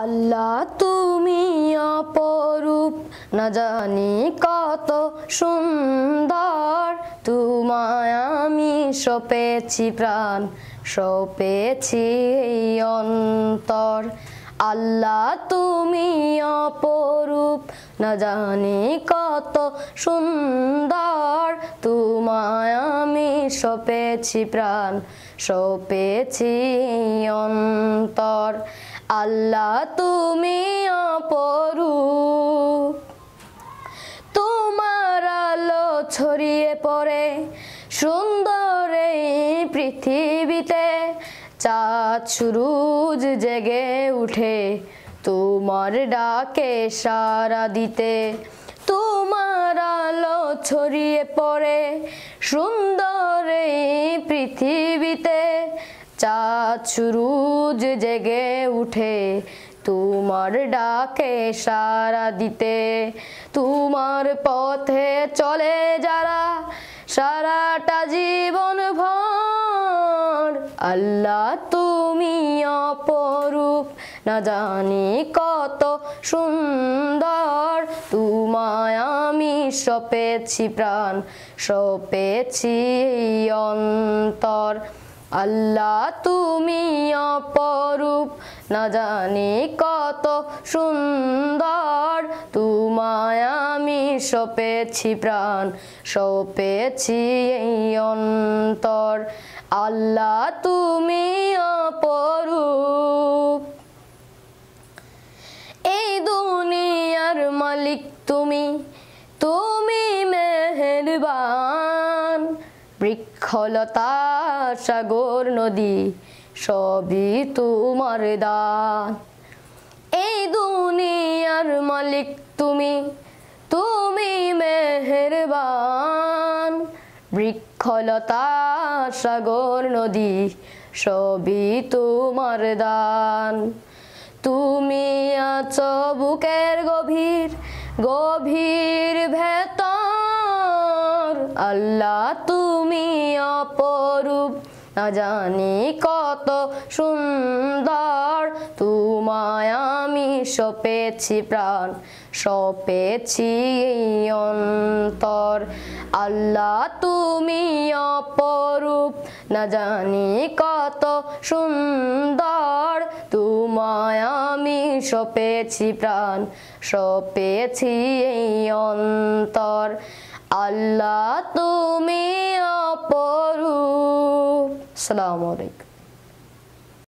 আল্লাহ তুমি অপরূপ না জানি কত সুন্দর তোমায় আমি সপেছি প্রাণ সপেছি এই অন্তর আল্লাহ তুমি অপরূপ না জানি কত সুন্দর তোমায় আমি সপেছি প্রাণ সপেছি অন্তর আল্লাহ তুমি অপরু তোমার আলো ছড়িয়ে পড়ে সুন্দর এই পৃথিবীতে চাঁদ সুরুজ জেগে উঠে তোমার ডাকে সারা দিতে তোমার আলো ছড়িয়ে পড়ে সুন্দর এই পৃথিবীতে চা সুরুজ জেগে উঠে তোমার ডাকে সারা দিতে তোমার পথে চলে যারা সারাটা জীবন ভর আল্লাহ তুমি অপরূপ না জানি কত সুন্দর তোমায় আমি সপেছি প্রাণ সপেছি অন্তর আল্লাহ তুমি অপরূপ না জানি কত সুন্দর তোমায় আমি সপেছি প্রাণ সপেছি এই অন্তর আল্লাহ তুমি অপরূপ এই দুনিয়ার মালিক তুমি বৃক্ষলতা সাগর নদী সবই তোমার দান এই দুনিয়ার মালিক তুমি তুমি মেহেরবান বৃক্ষলতা সাগর নদী সবই তোমার দান তুমি আছো বুকের গভীর গভীর ভেতর আল্লাহ তুমি অপরূপ না জানি কত সুন্দর তোমায় আমি সপেছি প্রাণ সপেছি অন্তর আল্লাহ তুমি অপরূপ না জানি কত সুন্দর তোমায় আমি সপেছি প্রাণ সপেছি অন্তর اللہ تمہیں اپرو السلام علیکم